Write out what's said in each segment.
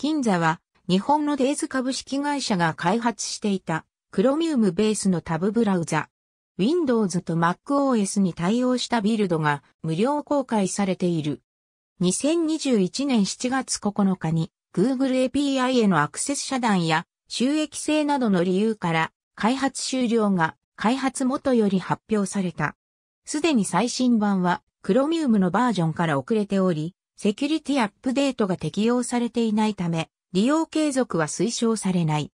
金座は日本のデイズ株式会社が開発していたクロミウムベースのタブブラウザ。Windows と MacOS に対応したビルドが無料公開されている。2021年7月9日に Google API へのアクセス遮断や収益性などの理由から開発終了が開発元より発表された。すでに最新版は Chromium のバージョンから遅れており、セキュリティアップデートが適用されていないため、利用継続は推奨されない。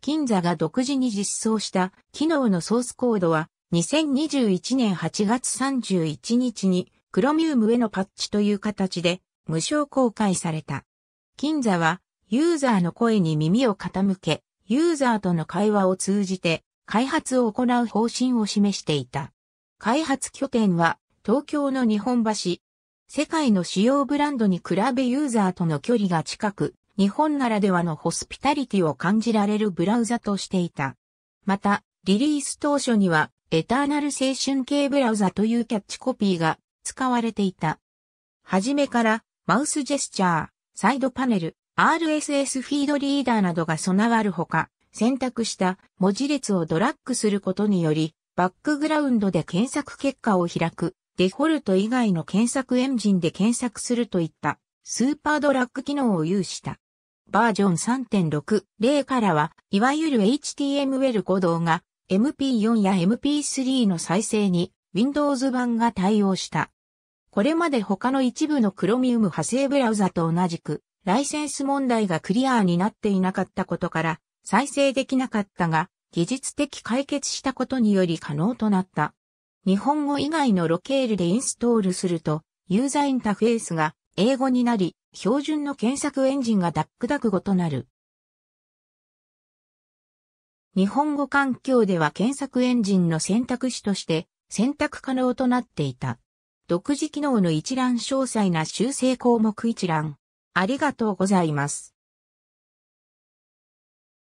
金座が独自に実装した機能のソースコードは2021年8月31日にクロミウムへのパッチという形で無償公開された。金座はユーザーの声に耳を傾け、ユーザーとの会話を通じて開発を行う方針を示していた。開発拠点は東京の日本橋、世界の主要ブランドに比べユーザーとの距離が近く、日本ならではのホスピタリティを感じられるブラウザとしていた。また、リリース当初には、エターナル青春系ブラウザというキャッチコピーが使われていた。はじめから、マウスジェスチャー、サイドパネル、RSS フィードリーダーなどが備わるほか、選択した文字列をドラッグすることにより、バックグラウンドで検索結果を開くデフォルト以外の検索エンジンで検索するといったスーパードラッグ機能を有した。バージョン3.6.0からは、いわゆる HTML 5動画、MP4 や MP3 の再生に Windows 版が対応した。これまで他の一部の Chromium 派生ブラウザと同じく、ライセンス問題がクリアになっていなかったことから、再生できなかったが、技術的解決したことにより可能となった。日本語以外のロケールでインストールすると、ユーザーインターフェースが英語になり、標準の検索エンジンがダックダク語となる。日本語環境では検索エンジンの選択肢として選択可能となっていた。独自機能の一覧詳細な修正項目一覧。ありがとうございます。